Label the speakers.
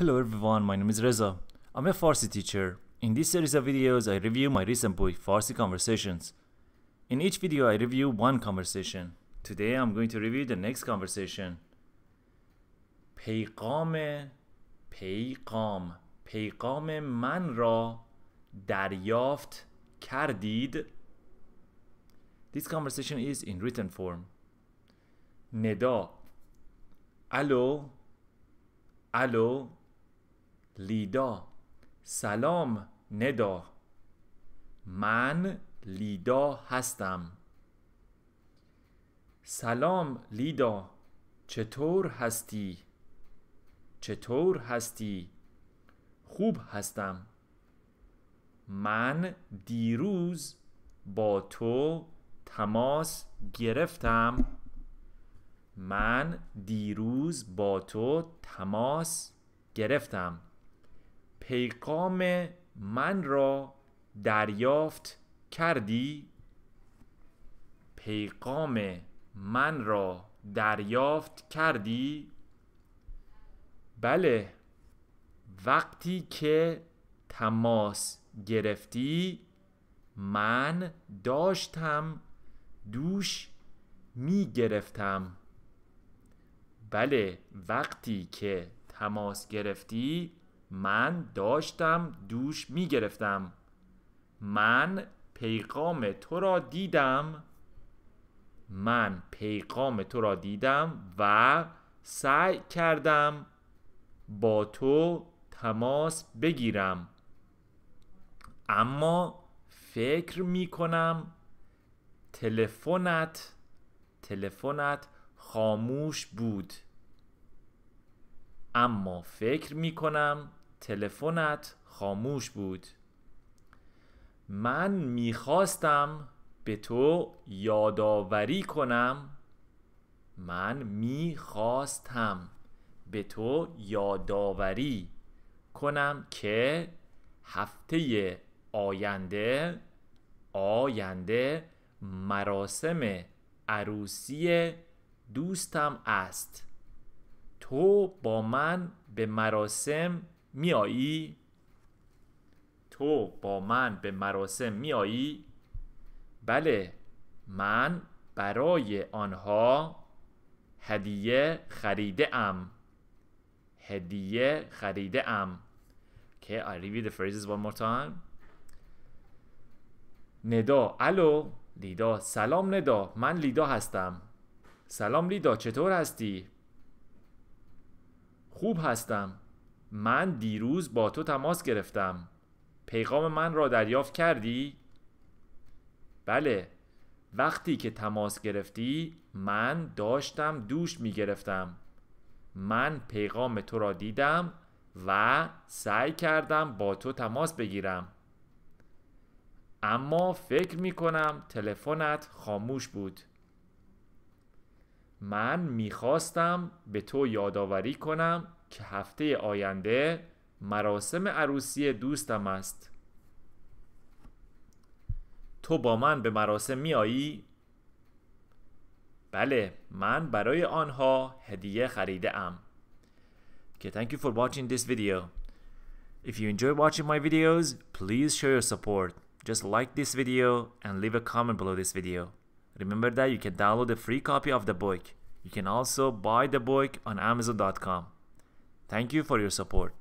Speaker 1: Hello everyone, my name is Reza. I'm a Farsi teacher. In this series of videos, I review my recent book, Farsi Conversations. In each video, I review one conversation. Today, I'm going to review the next conversation. پیغام پیغام پیغام من را دریافت کردید This conversation is in written form. ندا الو الو لیدا سلام ندا من لیدا هستم سلام لیدا چطور هستی؟ چطور هستی؟ خوب هستم من دیروز با تو تماس گرفتم من دیروز با تو تماس گرفتم پیغام من را دریافت کردی پیغام من را دریافت کردی بله وقتی که تماس گرفتی من داشتم دوش می گرفتم بله وقتی که تماس گرفتی من داشتم دوش می گرفتم من پیغام تو را دیدم من پیغام تو را دیدم و سعی کردم با تو تماس بگیرم اما فکر می کنم تلفنت تلفنت خاموش بود اما فکر می کنم تلفنت خاموش بود من میخواستم به تو یادآوری کنم من میخواستم به تو یادآوری کنم که هفته آینده آینده مراسم عروسی دوستم است تو با من به مراسم میایی تو با من به مراسم میایی بله من برای آنها هدیه خریده ام هدیه خریده ام Okay, I the phrases one more time. ندا الو لیدا سلام ندا من لیدا هستم سلام لیدا چطور هستی؟ خوب هستم من دیروز با تو تماس گرفتم پیغام من را دریافت کردی؟ بله وقتی که تماس گرفتی من داشتم دوش می گرفتم من پیغام تو را دیدم و سعی کردم با تو تماس بگیرم اما فکر می کنم تلفنت خاموش بود من میخواستم به تو یادآوری کنم که هفته آینده مراسم عروسی دوستم است تو با من به مراسم میایی؟ بله من برای آنها هدیه خریده ام. Okay, thank you for watching this video. If you enjoy watching my videos, please show your support. Just like this video and leave a comment below this video. Remember that you can download a free copy of the book. You can also buy the book on Amazon.com. Thank you for your support.